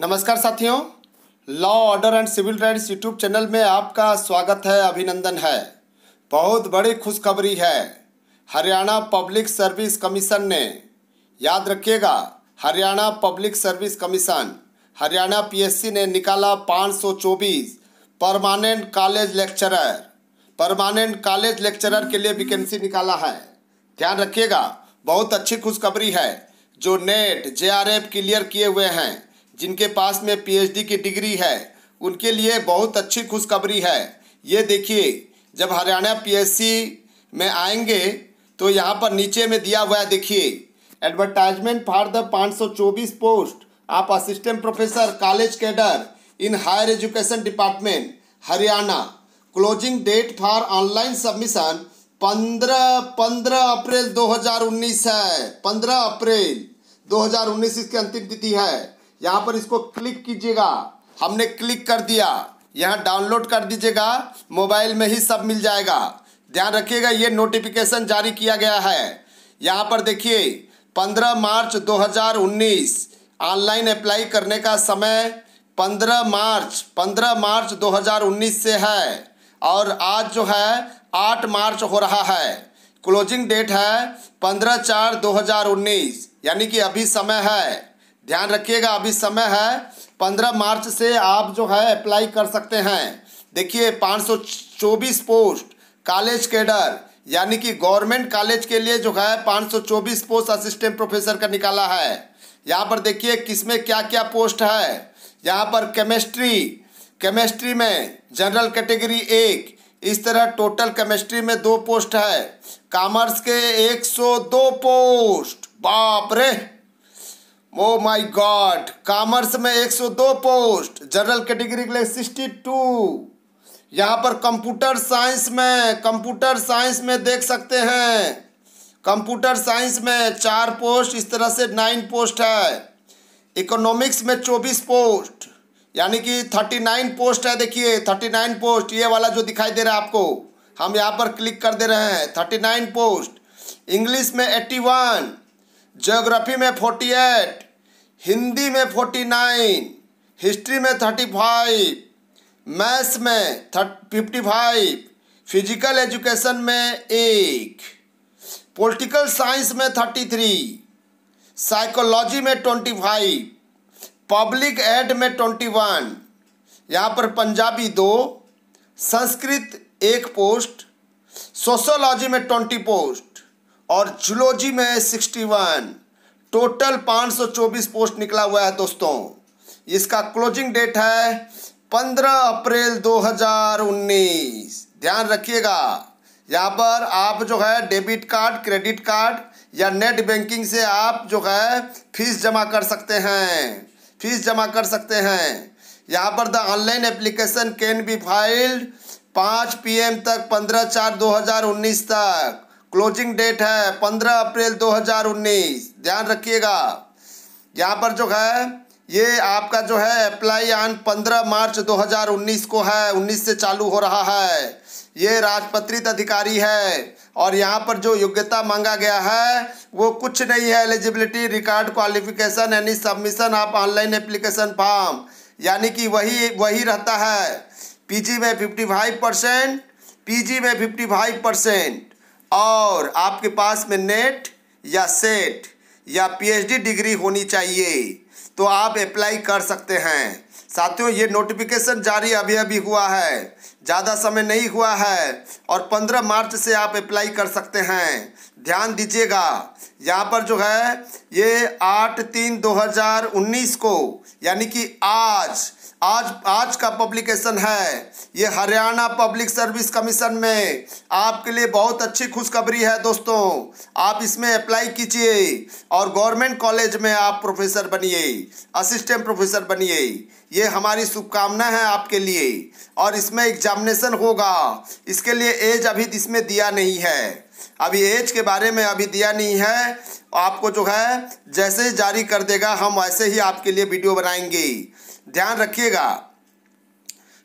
नमस्कार साथियों law order and civil rights YouTube channel में आपका स्वागत है अभिनंदन है बहुत बड़ी खुशखबरी है हरियाणा पब्लिक सर्विस कमीशन ने याद रखिएगा Haryana public service commission Haryana PSC ने निकाला 524 permanent college lecturer permanent college lecturer के लिए वैकेंसी निकाला है ध्यान रखिएगा बहुत अच्छी खुशखबरी है जो नेट जे क्लियर किए हुए हैं जिनके पास में पीएचडी की डिग्री है उनके लिए बहुत अच्छी खुशखबरी है ये देखिए जब हरियाणा पीएससी में आएंगे तो यहाँ पर नीचे में दिया हुआ है देखिए एडवर्टाइजमेंट फॉर द 524 पोस्ट आप assistant professor college cadre in higher education department Haryana closing date for online submission पंद्रह पंद्रह अप्रैल 2019 है पंद्रह अप्रैल 2019 इसकी अंतिम तिथि है यहाँ पर इसको क्लिक कीजिएगा हमने क्लिक कर दिया यहाँ डाउनलोड कर दीजिएगा मोबाइल में ही सब मिल जाएगा ध्यान रखिएगा ये नोटिफिकेशन जारी किया गया है यहाँ पर देखिए 15 मार्च 2019 ऑनलाइन अप्लाई करने का समय 15 मार्च 15 मार्च 2019 से है और आज जो है 8 मार्च हो रहा है क्लोजिंग डेट है 15 चार 2019 यानी कि अभी समय है ध्यान रखिएगा अभी समय है पंद्रह मार्च से आप जो है अप्लाई कर सकते हैं देखिए पाँच सौ चौबीस पोस्ट कॉलेज कैडर यानी कि गवर्नमेंट कॉलेज के लिए जो है पाँच सौ चौबीस पोस्ट असिस्टेंट प्रोफेसर का निकाला है यहाँ पर देखिए किसमें क्या क्या पोस्ट है यहाँ पर केमिस्ट्री केमिस्ट्री में जनरल कैटेगरी एक इस तरह टोटल केमिस्ट्री में दो पोस्ट है कॉमर्स के 102 पोस्ट बाप रे ओ माय गॉड कॉमर्स में 102 पोस्ट जनरल कैटेगरी के लिए 62 यहाँ पर कंप्यूटर साइंस में कंप्यूटर साइंस में देख सकते हैं कंप्यूटर साइंस में चार पोस्ट इस तरह से नाइन पोस्ट है इकोनॉमिक्स में चौबीस पोस्ट यानी कि थर्टी नाइन पोस्ट है देखिए थर्टी नाइन पोस्ट ये वाला जो दिखाई दे रहा है आपको हम यहाँ पर क्लिक कर दे रहे हैं थर्टी नाइन पोस्ट इंग्लिश में एट्टी वन जोग्राफी में फोर्टी एट हिंदी में फोर्टी नाइन हिस्ट्री में थर्टी फाइव मैथ्स में thirty fifty five physical education में एक पॉलिटिकल साइंस में थर्टी थ्री साइकोलॉजी में ट्वेंटी फाइव पब्लिक एड में ट्वेंटी वन यहाँ पर पंजाबी दो संस्कृत एक पोस्ट सोशोलॉजी में ट्वेंटी पोस्ट और जुलॉजी में सिक्सटी वन टोटल 524 पोस्ट निकला हुआ है दोस्तों इसका क्लोजिंग डेट है 15 अप्रैल 2019 ध्यान रखिएगा यहाँ पर आप जो है डेबिट कार्ड क्रेडिट कार्ड या नेट बैंकिंग से आप जो है फीस जमा कर सकते हैं फीस जमा कर सकते हैं यहाँ पर the online application can be filed पाँच पीएम तक पंद्रह चार दो हज़ार उन्नीस तक क्लोजिंग डेट है पंद्रह अप्रैल 2019 ध्यान रखिएगा यहाँ पर जो है ये आपका जो है अप्लाई ऑन पंद्रह मार्च 2019 को है 19 से चालू हो रहा है ये राजपत्रित अधिकारी है और यहाँ पर जो योग्यता मांगा गया है वो कुछ नहीं है एलिजिबिलिटी रिकॉर्ड क्वालिफिकेशन यानी सबमिशन आप ऑनलाइन एप्लीकेशन फॉर्म यानी कि वही वही रहता है पीजी में 55 परसेंट पी में 55 परसेंट और आपके पास में नेट या सेट या पीएचडी डिग्री होनी चाहिए तो आप अप्लाई कर सकते हैं साथियों ये नोटिफिकेशन जारी अभी अभी हुआ है ज़्यादा समय नहीं हुआ है और 15 मार्च से आप अप्लाई कर सकते हैं ध्यान दीजिएगा यहाँ पर जो है ये आठ तीन 2019 को यानी कि आज आज आज का पब्लिकेशन है ये हरियाणा पब्लिक सर्विस कमीशन में आपके लिए बहुत अच्छी खुशखबरी है दोस्तों आप इसमें अप्लाई कीजिए और गवर्नमेंट कॉलेज में आप प्रोफेसर बनिए असिस्टेंट प्रोफेसर बनिए ये हमारी शुभकामना है आपके लिए और इसमें एग्जामिनेशन होगा इसके लिए एज अभी इसमें दिया नहीं है अभी एज के बारे में अभी दिया नहीं है आपको जो है जैसे जारी कर देगा हम वैसे ही आपके लिए वीडियो बनाएंगे ध्यान रखिएगा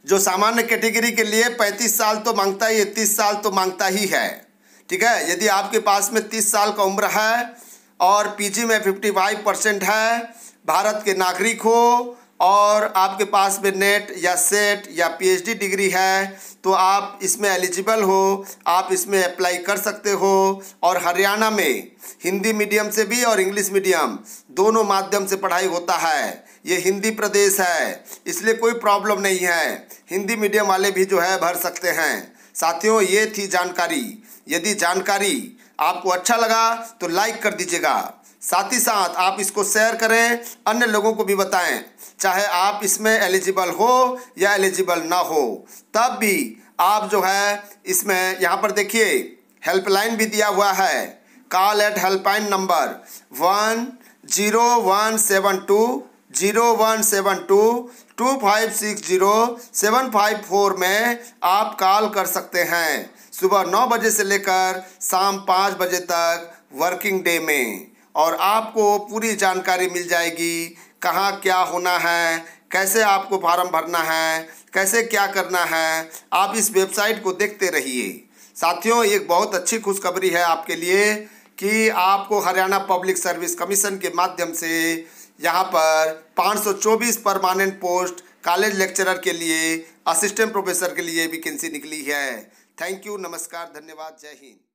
जो सामान्य कैटेगरी के लिए पैंतीस साल तो मांगता ही है तीस साल तो मांगता ही है ठीक है यदि आपके पास में तीस साल का उम्र है और पीजी में फिफ्टी फाइव परसेंट है भारत के नागरिक हो और आपके पास में नेट या सेट या पीएचडी डिग्री है तो आप इसमें एलिजिबल हो आप इसमें अप्लाई कर सकते हो और हरियाणा में हिंदी मीडियम से भी और इंग्लिश मीडियम दोनों माध्यम से पढ़ाई होता है ये हिंदी प्रदेश है इसलिए कोई प्रॉब्लम नहीं है हिंदी मीडियम वाले भी जो है भर सकते हैं साथियों ये थी जानकारी यदि जानकारी आपको अच्छा लगा तो लाइक कर दीजिएगा साथ ही साथ आप इसको शेयर करें अन्य लोगों को भी बताएं चाहे आप इसमें एलिजिबल हो या एलिजिबल ना हो तब भी आप जो है इसमें यहाँ पर देखिए हेल्पलाइन भी दिया हुआ है call at helpline number one zero one seven two zero one seven two two five six zero seven five four में आप कॉल कर सकते हैं सुबह नौ बजे से लेकर शाम पाँच बजे तक वर्किंग डे में और आपको पूरी जानकारी मिल जाएगी कहाँ क्या होना है कैसे आपको फार्म भरना है कैसे क्या करना है आप इस वेबसाइट को देखते रहिए साथियों एक बहुत अच्छी खुशखबरी है आपके लिए कि आपको हरियाणा पब्लिक सर्विस कमीशन के माध्यम से यहाँ पर 524 परमानेंट पोस्ट कॉलेज लेक्चरर के लिए असिस्टेंट प्रोफेसर के लिए वैकेंसी निकली है थैंक यू नमस्कार धन्यवाद जय हिंद